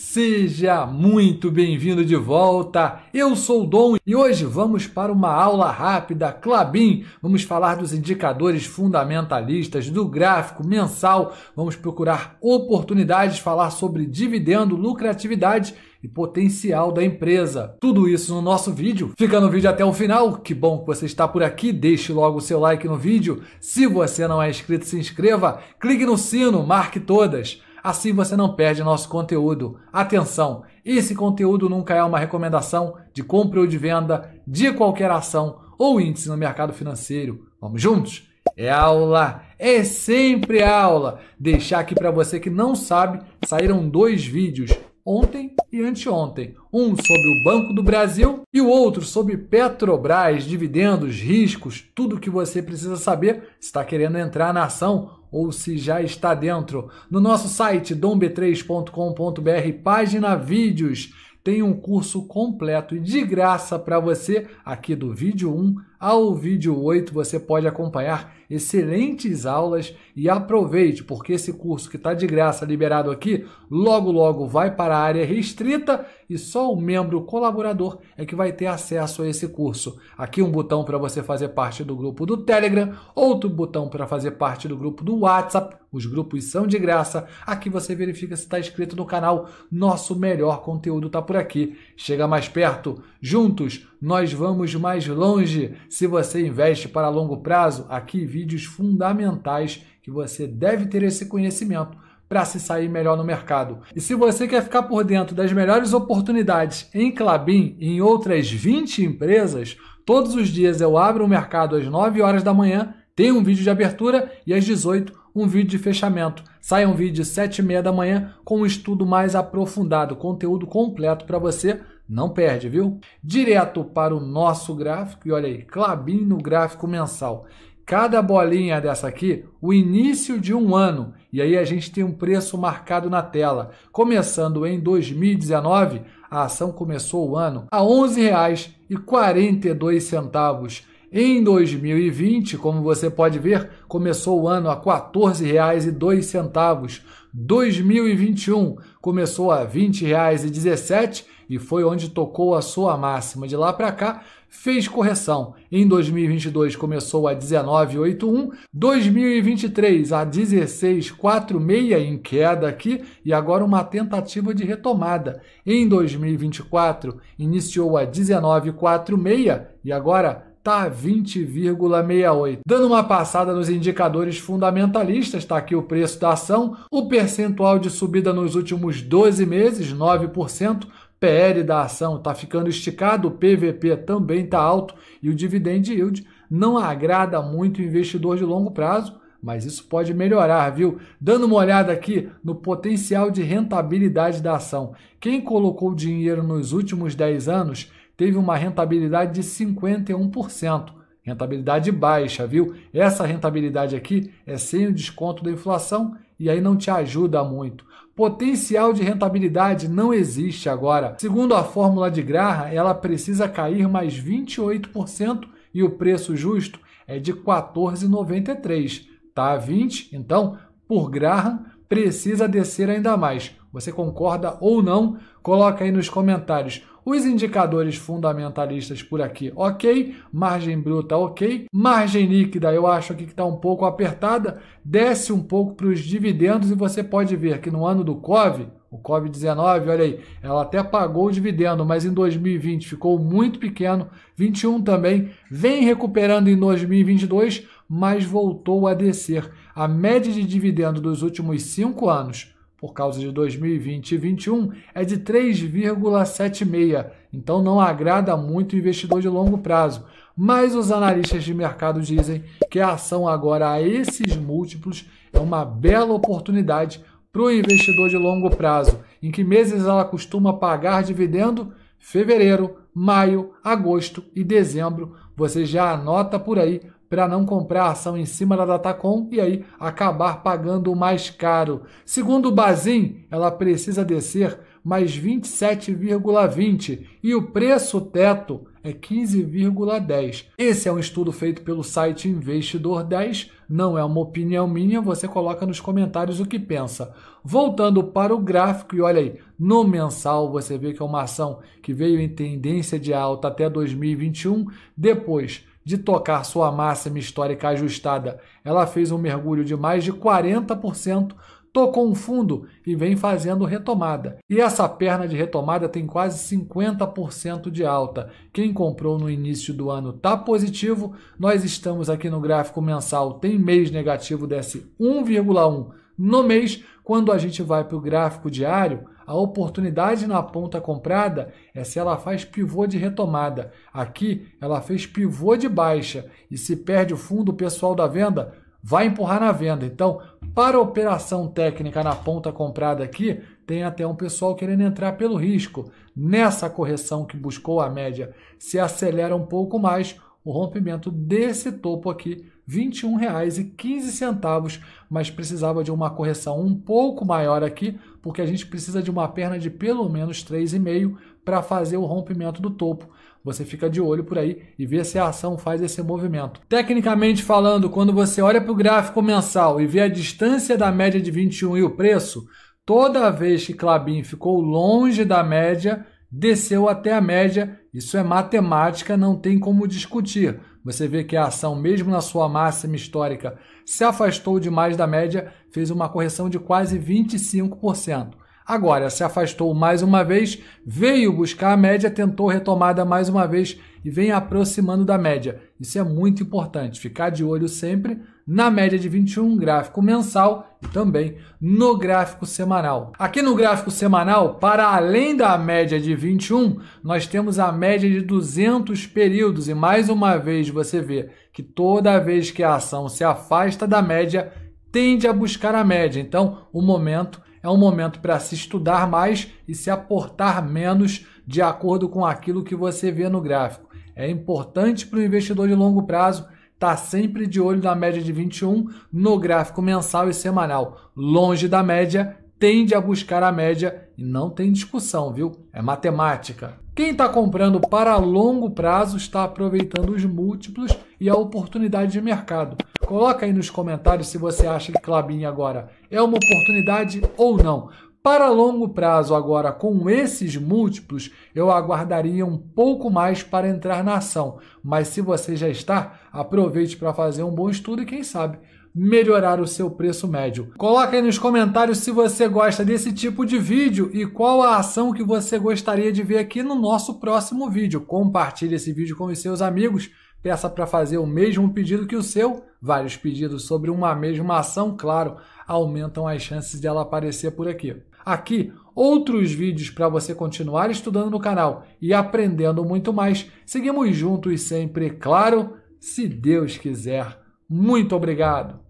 Seja muito bem-vindo de volta. Eu sou o Dom e hoje vamos para uma aula rápida Clabin. Vamos falar dos indicadores fundamentalistas do gráfico mensal. Vamos procurar oportunidades, falar sobre dividendo, lucratividade e potencial da empresa. Tudo isso no nosso vídeo. Fica no vídeo até o final. Que bom que você está por aqui. Deixe logo o seu like no vídeo. Se você não é inscrito, se inscreva. Clique no sino, marque todas. Assim você não perde nosso conteúdo. Atenção! Esse conteúdo nunca é uma recomendação de compra ou de venda de qualquer ação ou índice no mercado financeiro. Vamos juntos? É aula! É sempre aula! Deixar aqui para você que não sabe, saíram dois vídeos ontem e anteontem. Um sobre o Banco do Brasil e o outro sobre Petrobras, dividendos, riscos, tudo o que você precisa saber se está querendo entrar na ação ou se já está dentro. No nosso site domb3.com.br, página vídeos, tem um curso completo e de graça para você aqui do vídeo 1 ao vídeo 8 você pode acompanhar excelentes aulas e aproveite, porque esse curso que está de graça liberado aqui, logo logo vai para a área restrita e só o membro colaborador é que vai ter acesso a esse curso. Aqui um botão para você fazer parte do grupo do Telegram, outro botão para fazer parte do grupo do WhatsApp. Os grupos são de graça. Aqui você verifica se está inscrito no canal. Nosso melhor conteúdo está por aqui. Chega mais perto. Juntos nós vamos mais longe se você investe para longo prazo, aqui vídeos fundamentais que você deve ter esse conhecimento para se sair melhor no mercado. E se você quer ficar por dentro das melhores oportunidades em Clabin e em outras 20 empresas, todos os dias eu abro o mercado às 9 horas da manhã, tem um vídeo de abertura e às 18 um vídeo de fechamento. Sai um vídeo às 7 e meia da manhã com um estudo mais aprofundado, conteúdo completo para você não perde, viu? Direto para o nosso gráfico, e olha aí, Clabin no gráfico mensal. Cada bolinha dessa aqui, o início de um ano. E aí a gente tem um preço marcado na tela. Começando em 2019, a ação começou o ano a R$ 11,42. Em 2020, como você pode ver, começou o ano a R$ 14,02. 2021 começou a R$ 20,17 e foi onde tocou a sua máxima. De lá para cá, fez correção. Em 2022 começou a 19,81, 2023 a 16,46 em queda aqui e agora uma tentativa de retomada. Em 2024 iniciou a 19,46 e agora está 20,68. Dando uma passada nos indicadores fundamentalistas, está aqui o preço da ação, o percentual de subida nos últimos 12 meses, 9%, PL da ação está ficando esticado, o PVP também está alto e o dividend yield não agrada muito o investidor de longo prazo, mas isso pode melhorar, viu? Dando uma olhada aqui no potencial de rentabilidade da ação. Quem colocou dinheiro nos últimos 10 anos teve uma rentabilidade de 51%. Rentabilidade baixa, viu? Essa rentabilidade aqui é sem o desconto da inflação e aí não te ajuda muito. Potencial de rentabilidade não existe agora. Segundo a fórmula de Graham, ela precisa cair mais 28% e o preço justo é de 14,93, tá? 20, então, por Graham, precisa descer ainda mais. Você concorda ou não? Coloca aí nos comentários. Os indicadores fundamentalistas por aqui, ok. Margem bruta, ok. Margem líquida, eu acho aqui que está um pouco apertada. Desce um pouco para os dividendos e você pode ver que no ano do COVID, o COVID-19, olha aí, ela até pagou o dividendo, mas em 2020 ficou muito pequeno, 21 também, vem recuperando em 2022, mas voltou a descer. A média de dividendo dos últimos cinco anos por causa de 2020 e 2021 é de 3,76. Então não agrada muito o investidor de longo prazo. Mas os analistas de mercado dizem que a ação agora a esses múltiplos é uma bela oportunidade para o investidor de longo prazo. Em que meses ela costuma pagar dividendo? Fevereiro, maio, agosto e dezembro. Você já anota por aí para não comprar ação em cima da Datacom e aí acabar pagando mais caro. Segundo o Bazin, ela precisa descer mais 27,20 e o preço teto é 15,10. Esse é um estudo feito pelo site Investidor 10, não é uma opinião minha, você coloca nos comentários o que pensa. Voltando para o gráfico, e olha aí, no mensal você vê que é uma ação que veio em tendência de alta até 2021, depois de tocar sua máxima histórica ajustada. Ela fez um mergulho de mais de 40%, tocou um fundo e vem fazendo retomada. E essa perna de retomada tem quase 50% de alta. Quem comprou no início do ano tá positivo. Nós estamos aqui no gráfico mensal, tem mês negativo desse 1,1 no mês. Quando a gente vai para o gráfico diário, a oportunidade na ponta comprada é se ela faz pivô de retomada. Aqui ela fez pivô de baixa e se perde o fundo, o pessoal da venda vai empurrar na venda. Então, para operação técnica na ponta comprada aqui, tem até um pessoal querendo entrar pelo risco. Nessa correção que buscou a média, se acelera um pouco mais o rompimento desse topo aqui, R$ 21,15, mas precisava de uma correção um pouco maior aqui, porque a gente precisa de uma perna de pelo menos 3,5 para fazer o rompimento do topo. Você fica de olho por aí e vê se a ação faz esse movimento. Tecnicamente falando, quando você olha para o gráfico mensal e vê a distância da média de 21 e o preço, toda vez que Clabin ficou longe da média, desceu até a média. Isso é matemática, não tem como discutir. Você vê que a ação, mesmo na sua máxima histórica, se afastou demais da média, fez uma correção de quase 25%. Agora, se afastou mais uma vez, veio buscar a média, tentou retomada mais uma vez e vem aproximando da média. Isso é muito importante, ficar de olho sempre na média de 21, gráfico mensal e também no gráfico semanal. Aqui no gráfico semanal, para além da média de 21, nós temos a média de 200 períodos e mais uma vez você vê que toda vez que a ação se afasta da média, tende a buscar a média. Então, o momento é um momento para se estudar mais e se aportar menos de acordo com aquilo que você vê no gráfico. É importante para o investidor de longo prazo está sempre de olho na média de 21 no gráfico mensal e semanal. Longe da média, tende a buscar a média e não tem discussão, viu? É matemática. Quem está comprando para longo prazo está aproveitando os múltiplos e a oportunidade de mercado. Coloca aí nos comentários se você acha que Clabin agora é uma oportunidade ou não. Para longo prazo, agora, com esses múltiplos, eu aguardaria um pouco mais para entrar na ação. Mas se você já está, aproveite para fazer um bom estudo e, quem sabe, melhorar o seu preço médio. Coloque aí nos comentários se você gosta desse tipo de vídeo e qual a ação que você gostaria de ver aqui no nosso próximo vídeo. Compartilhe esse vídeo com os seus amigos, peça para fazer o mesmo pedido que o seu. Vários pedidos sobre uma mesma ação, claro, aumentam as chances dela aparecer por aqui aqui outros vídeos para você continuar estudando no canal e aprendendo muito mais. Seguimos juntos sempre, claro, se Deus quiser. Muito obrigado!